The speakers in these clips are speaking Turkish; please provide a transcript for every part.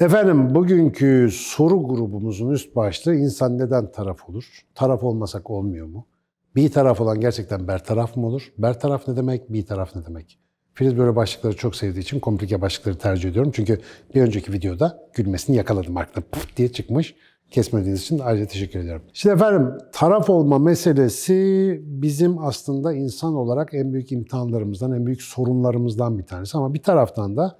Efendim bugünkü soru grubumuzun üst başlığı insan neden taraf olur? Taraf olmasak olmuyor mu? Bir taraf olan gerçekten bertaraf mı olur? Bertaraf ne demek? Bir taraf ne demek? Filiz böyle başlıkları çok sevdiği için komplike başlıkları tercih ediyorum. Çünkü bir önceki videoda gülmesini yakaladım arkada puf diye çıkmış. Kesmediğiniz için ayrıca teşekkür ederim. Şimdi efendim taraf olma meselesi bizim aslında insan olarak en büyük imtihanlarımızdan, en büyük sorunlarımızdan bir tanesi. Ama bir taraftan da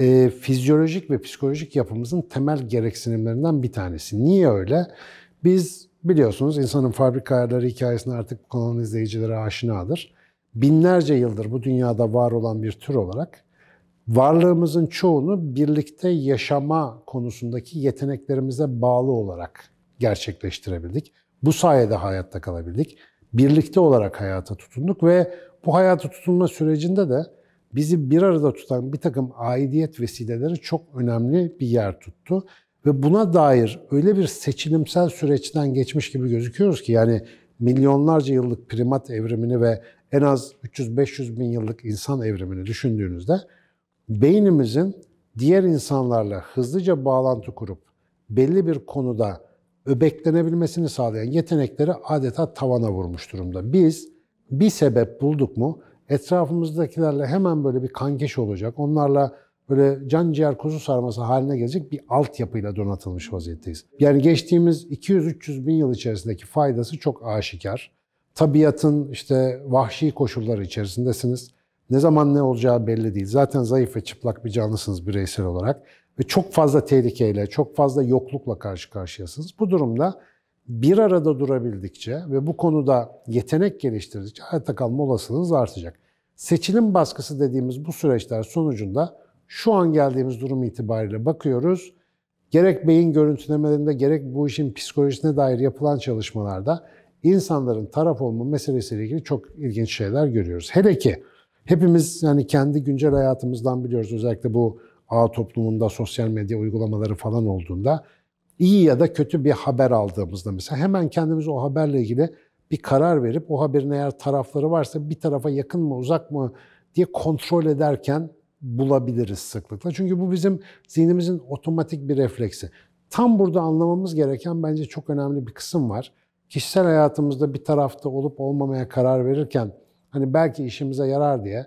e, fizyolojik ve psikolojik yapımızın temel gereksinimlerinden bir tanesi. Niye öyle? Biz biliyorsunuz insanın fabrika ayarları hikayesini artık konunun izleyicileri aşinadır binlerce yıldır bu dünyada var olan bir tür olarak varlığımızın çoğunu birlikte yaşama konusundaki yeteneklerimize bağlı olarak gerçekleştirebildik. Bu sayede hayatta kalabildik. Birlikte olarak hayata tutunduk ve bu hayata tutunma sürecinde de bizi bir arada tutan bir takım aidiyet vesileleri çok önemli bir yer tuttu. Ve buna dair öyle bir seçilimsel süreçten geçmiş gibi gözüküyoruz ki yani milyonlarca yıllık primat evrimini ve en az 300-500 bin yıllık insan evrimini düşündüğünüzde beynimizin diğer insanlarla hızlıca bağlantı kurup belli bir konuda öbeklenebilmesini sağlayan yetenekleri adeta tavana vurmuş durumda. Biz bir sebep bulduk mu etrafımızdakilerle hemen böyle bir kankeş olacak. Onlarla böyle can ciğer kuzu sarması haline gelecek bir altyapıyla donatılmış vaziyetteyiz. Yani geçtiğimiz 200-300 bin yıl içerisindeki faydası çok aşikar tabiatın işte vahşi koşulları içerisindesiniz. Ne zaman ne olacağı belli değil. Zaten zayıf ve çıplak bir canlısınız bireysel olarak. Ve çok fazla tehlikeyle, çok fazla yoklukla karşı karşıyasınız. Bu durumda bir arada durabildikçe ve bu konuda yetenek geliştirdikçe hayatta kalma olasılığınız artacak. Seçilim baskısı dediğimiz bu süreçler sonucunda şu an geldiğimiz durum itibariyle bakıyoruz. Gerek beyin görüntülemelerinde gerek bu işin psikolojisine dair yapılan çalışmalarda insanların taraf olma meselesiyle ilgili çok ilginç şeyler görüyoruz. Hele ki hepimiz yani kendi güncel hayatımızdan biliyoruz özellikle bu ağ toplumunda sosyal medya uygulamaları falan olduğunda iyi ya da kötü bir haber aldığımızda mesela hemen kendimiz o haberle ilgili bir karar verip o haberin eğer tarafları varsa bir tarafa yakın mı uzak mı diye kontrol ederken bulabiliriz sıklıkla. Çünkü bu bizim zihnimizin otomatik bir refleksi. Tam burada anlamamız gereken bence çok önemli bir kısım var kişisel hayatımızda bir tarafta olup olmamaya karar verirken hani belki işimize yarar diye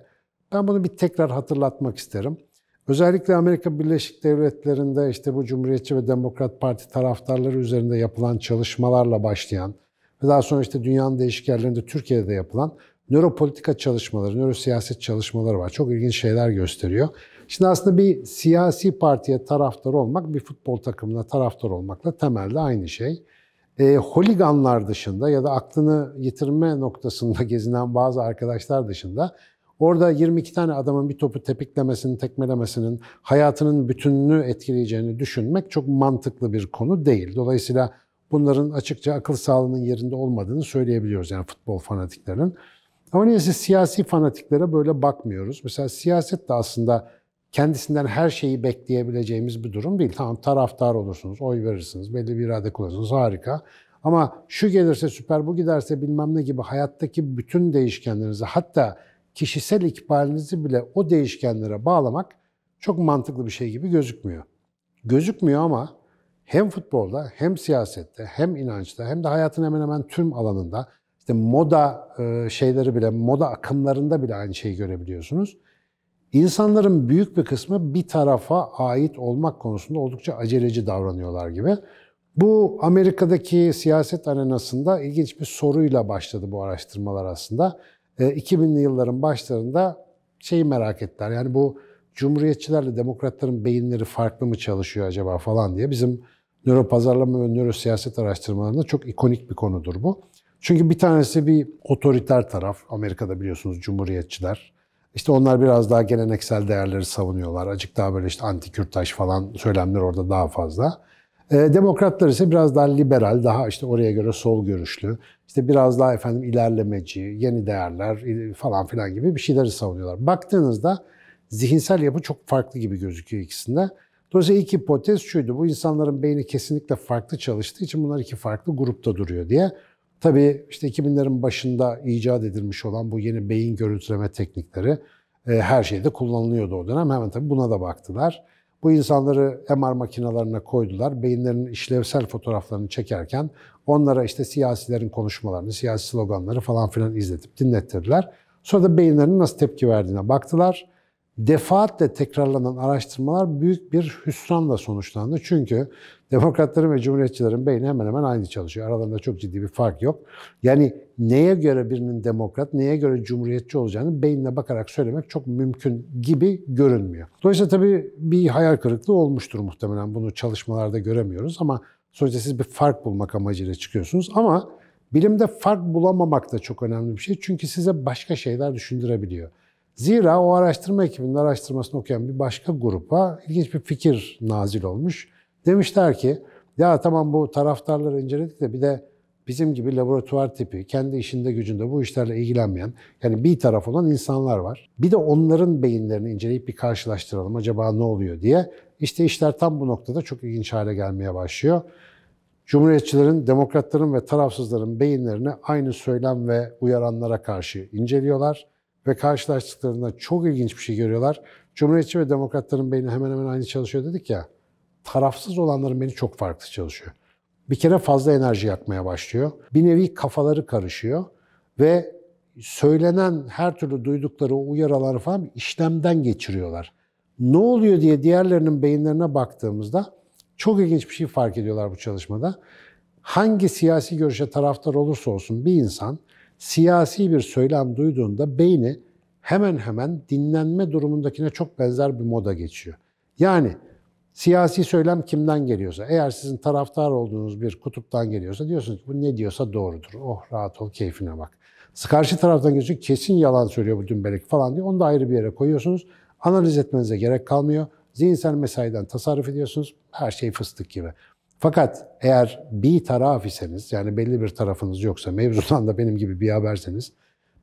ben bunu bir tekrar hatırlatmak isterim. Özellikle Amerika Birleşik Devletleri'nde işte bu Cumhuriyetçi ve Demokrat Parti taraftarları üzerinde yapılan çalışmalarla başlayan ve daha sonra işte dünyanın değişik yerlerinde Türkiye'de yapılan nöropolitika çalışmaları, nörosiyaset çalışmaları var. Çok ilginç şeyler gösteriyor. Şimdi aslında bir siyasi partiye taraftar olmak bir futbol takımına taraftar olmakla temelde aynı şey. E, holiganlar dışında ya da aklını yitirme noktasında gezinen bazı arkadaşlar dışında orada 22 tane adamın bir topu tepiklemesinin, tekmelemesinin hayatının bütününü etkileyeceğini düşünmek çok mantıklı bir konu değil. Dolayısıyla bunların açıkça akıl sağlığının yerinde olmadığını söyleyebiliyoruz yani futbol fanatiklerinin. Ama neyse siyasi fanatiklere böyle bakmıyoruz. Mesela siyaset de aslında kendisinden her şeyi bekleyebileceğimiz bir durum değil. Tamam taraftar olursunuz, oy verirsiniz, belli bir irade kullanırsınız, harika. Ama şu gelirse süper, bu giderse bilmem ne gibi hayattaki bütün değişkenlerinizi hatta kişisel ikbalinizi bile o değişkenlere bağlamak çok mantıklı bir şey gibi gözükmüyor. Gözükmüyor ama hem futbolda hem siyasette hem inançta hem de hayatın hemen hemen tüm alanında işte moda şeyleri bile, moda akımlarında bile aynı şeyi görebiliyorsunuz. İnsanların büyük bir kısmı bir tarafa ait olmak konusunda oldukça aceleci davranıyorlar gibi. Bu Amerika'daki siyaset arenasında ilginç bir soruyla başladı bu araştırmalar aslında. 2000'li e, yılların başlarında şeyi merak ettiler. Yani bu cumhuriyetçilerle demokratların beyinleri farklı mı çalışıyor acaba falan diye bizim nöro pazarlama ve nöro siyaset araştırmalarında çok ikonik bir konudur bu. Çünkü bir tanesi bir otoriter taraf. Amerika'da biliyorsunuz cumhuriyetçiler. İşte onlar biraz daha geleneksel değerleri savunuyorlar. Acık daha böyle işte anti-Kürtaş falan söylemler orada daha fazla. E, demokratlar ise biraz daha liberal, daha işte oraya göre sol görüşlü, İşte biraz daha efendim ilerlemeci, yeni değerler e, falan filan gibi bir şeyleri savunuyorlar. Baktığınızda zihinsel yapı çok farklı gibi gözüküyor ikisinde. Dolayısıyla ilk hipotez şuydu, bu insanların beyni kesinlikle farklı çalıştığı için bunlar iki farklı grupta duruyor diye. Tabii işte 2000'lerin başında icat edilmiş olan bu yeni beyin görüntüleme teknikleri e, her şeyde kullanılıyordu o dönem. Hemen tabii buna da baktılar. Bu insanları MR makinalarına koydular. Beyinlerinin işlevsel fotoğraflarını çekerken onlara işte siyasilerin konuşmalarını, siyasi sloganları falan filan izletip dinlettirdiler. Sonra da beyinlerinin nasıl tepki verdiğine baktılar defaatle tekrarlanan araştırmalar büyük bir hüsranla sonuçlandı. Çünkü demokratların ve cumhuriyetçilerin beyni hemen hemen aynı çalışıyor. Aralarında çok ciddi bir fark yok. Yani neye göre birinin demokrat, neye göre cumhuriyetçi olacağını beynine bakarak söylemek çok mümkün gibi görünmüyor. Dolayısıyla tabii bir hayal kırıklığı olmuştur muhtemelen. Bunu çalışmalarda göremiyoruz ama sonuçta siz bir fark bulmak amacıyla çıkıyorsunuz. Ama bilimde fark bulamamak da çok önemli bir şey. Çünkü size başka şeyler düşündürebiliyor. Zira o araştırma ekibinin araştırmasını okuyan bir başka grupa ilginç bir fikir nazil olmuş. Demişler ki ya tamam bu taraftarları inceledik de bir de bizim gibi laboratuvar tipi, kendi işinde gücünde bu işlerle ilgilenmeyen, yani bir taraf olan insanlar var. Bir de onların beyinlerini inceleyip bir karşılaştıralım acaba ne oluyor diye. İşte işler tam bu noktada çok ilginç hale gelmeye başlıyor. Cumhuriyetçilerin, demokratların ve tarafsızların beyinlerini aynı söylem ve uyaranlara karşı inceliyorlar ve karşılaştıklarında çok ilginç bir şey görüyorlar. Cumhuriyetçi ve demokratların beyni hemen hemen aynı çalışıyor dedik ya. Tarafsız olanların beni çok farklı çalışıyor. Bir kere fazla enerji yakmaya başlıyor. Bir nevi kafaları karışıyor ve söylenen her türlü duydukları uyarıları falan işlemden geçiriyorlar. Ne oluyor diye diğerlerinin beyinlerine baktığımızda çok ilginç bir şey fark ediyorlar bu çalışmada. Hangi siyasi görüşe taraftar olursa olsun bir insan siyasi bir söylem duyduğunda beyni hemen hemen dinlenme durumundakine çok benzer bir moda geçiyor. Yani siyasi söylem kimden geliyorsa, eğer sizin taraftar olduğunuz bir kutuptan geliyorsa diyorsunuz ki bu ne diyorsa doğrudur. Oh rahat ol, keyfine bak. Karşı taraftan geliyorsa kesin yalan söylüyor bu dümbelek falan diye onu da ayrı bir yere koyuyorsunuz. Analiz etmenize gerek kalmıyor. Zihinsel mesaiden tasarruf ediyorsunuz. Her şey fıstık gibi. Fakat eğer bir taraf iseniz, yani belli bir tarafınız yoksa, mevzudan da benim gibi bir haberseniz,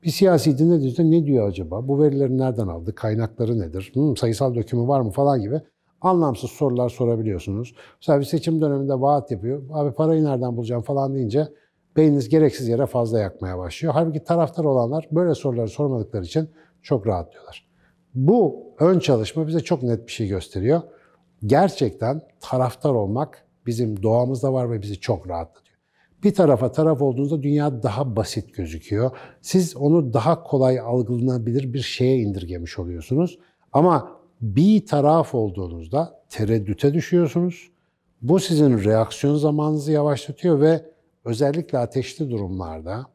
bir siyasi dinlediğinizde ne diyor acaba? Bu verileri nereden aldı? Kaynakları nedir? Hmm, sayısal dökümü var mı falan gibi anlamsız sorular sorabiliyorsunuz. Mesela bir seçim döneminde vaat yapıyor. Abi parayı nereden bulacağım falan deyince beyniniz gereksiz yere fazla yakmaya başlıyor. Halbuki taraftar olanlar böyle soruları sormadıkları için çok rahatlıyorlar. Bu ön çalışma bize çok net bir şey gösteriyor. Gerçekten taraftar olmak bizim doğamızda var ve bizi çok rahatlatıyor. Bir tarafa taraf olduğunuzda dünya daha basit gözüküyor. Siz onu daha kolay algılanabilir bir şeye indirgemiş oluyorsunuz. Ama bir taraf olduğunuzda tereddüte düşüyorsunuz. Bu sizin reaksiyon zamanınızı yavaşlatıyor ve özellikle ateşli durumlarda,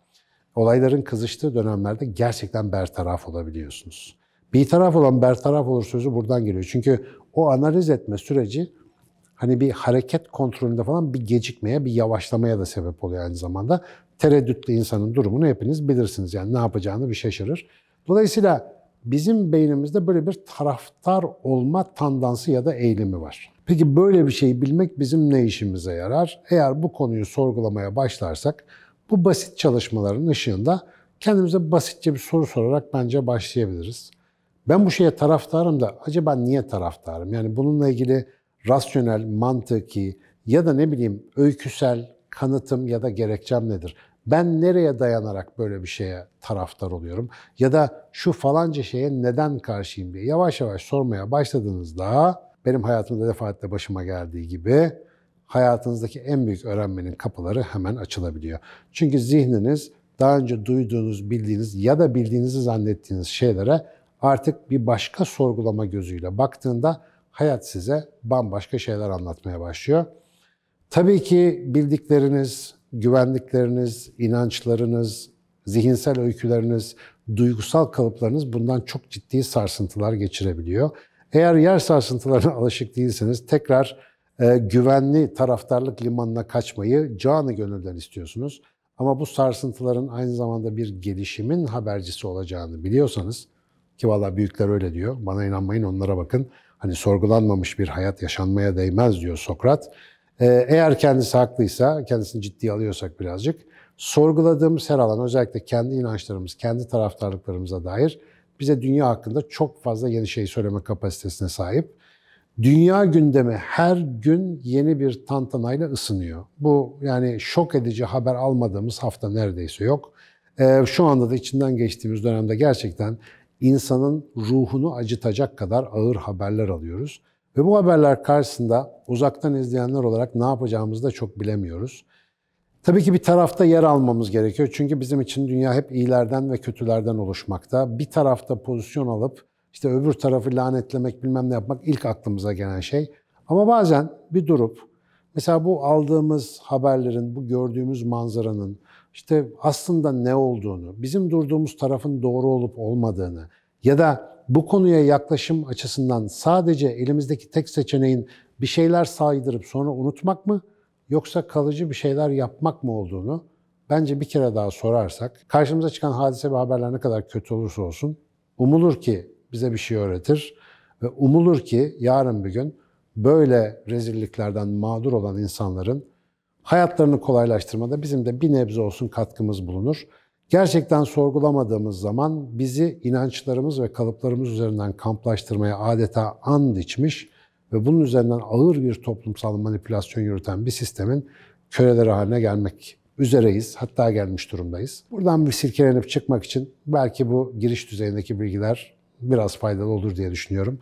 olayların kızıştığı dönemlerde gerçekten bertaraf olabiliyorsunuz. Bir taraf olan bertaraf olur sözü buradan geliyor. Çünkü o analiz etme süreci hani bir hareket kontrolünde falan bir gecikmeye, bir yavaşlamaya da sebep oluyor aynı zamanda. Tereddütlü insanın durumunu hepiniz bilirsiniz. Yani ne yapacağını bir şaşırır. Dolayısıyla bizim beynimizde böyle bir taraftar olma tandansı ya da eğilimi var. Peki böyle bir şeyi bilmek bizim ne işimize yarar? Eğer bu konuyu sorgulamaya başlarsak bu basit çalışmaların ışığında kendimize basitçe bir soru sorarak bence başlayabiliriz. Ben bu şeye taraftarım da acaba niye taraftarım? Yani bununla ilgili rasyonel, mantıki ya da ne bileyim öyküsel kanıtım ya da gerekçem nedir? Ben nereye dayanarak böyle bir şeye taraftar oluyorum? Ya da şu falanca şeye neden karşıyım diye yavaş yavaş sormaya başladığınızda benim hayatımda defaatle başıma geldiği gibi hayatınızdaki en büyük öğrenmenin kapıları hemen açılabiliyor. Çünkü zihniniz daha önce duyduğunuz, bildiğiniz ya da bildiğinizi zannettiğiniz şeylere artık bir başka sorgulama gözüyle baktığında hayat size bambaşka şeyler anlatmaya başlıyor. Tabii ki bildikleriniz, güvendikleriniz, inançlarınız, zihinsel öyküleriniz, duygusal kalıplarınız bundan çok ciddi sarsıntılar geçirebiliyor. Eğer yer sarsıntılarına alışık değilseniz tekrar e, güvenli taraftarlık limanına kaçmayı canı gönülden istiyorsunuz. Ama bu sarsıntıların aynı zamanda bir gelişimin habercisi olacağını biliyorsanız ki valla büyükler öyle diyor. Bana inanmayın onlara bakın. Hani sorgulanmamış bir hayat yaşanmaya değmez diyor Sokrat. Ee, eğer kendisi haklıysa, kendisini ciddiye alıyorsak birazcık, sorguladığımız her alan özellikle kendi inançlarımız, kendi taraftarlıklarımıza dair bize dünya hakkında çok fazla yeni şey söyleme kapasitesine sahip. Dünya gündemi her gün yeni bir tantanayla ısınıyor. Bu yani şok edici haber almadığımız hafta neredeyse yok. Ee, şu anda da içinden geçtiğimiz dönemde gerçekten insanın ruhunu acıtacak kadar ağır haberler alıyoruz. Ve bu haberler karşısında uzaktan izleyenler olarak ne yapacağımızı da çok bilemiyoruz. Tabii ki bir tarafta yer almamız gerekiyor. Çünkü bizim için dünya hep iyilerden ve kötülerden oluşmakta. Bir tarafta pozisyon alıp işte öbür tarafı lanetlemek bilmem ne yapmak ilk aklımıza gelen şey. Ama bazen bir durup mesela bu aldığımız haberlerin, bu gördüğümüz manzaranın işte aslında ne olduğunu, bizim durduğumuz tarafın doğru olup olmadığını ya da bu konuya yaklaşım açısından sadece elimizdeki tek seçeneğin bir şeyler saydırıp sonra unutmak mı yoksa kalıcı bir şeyler yapmak mı olduğunu bence bir kere daha sorarsak karşımıza çıkan hadise ve haberler ne kadar kötü olursa olsun umulur ki bize bir şey öğretir ve umulur ki yarın bir gün böyle rezilliklerden mağdur olan insanların hayatlarını kolaylaştırmada bizim de bir nebze olsun katkımız bulunur. Gerçekten sorgulamadığımız zaman bizi inançlarımız ve kalıplarımız üzerinden kamplaştırmaya adeta and içmiş ve bunun üzerinden ağır bir toplumsal manipülasyon yürüten bir sistemin köleleri haline gelmek üzereyiz. Hatta gelmiş durumdayız. Buradan bir silkelenip çıkmak için belki bu giriş düzeyindeki bilgiler biraz faydalı olur diye düşünüyorum.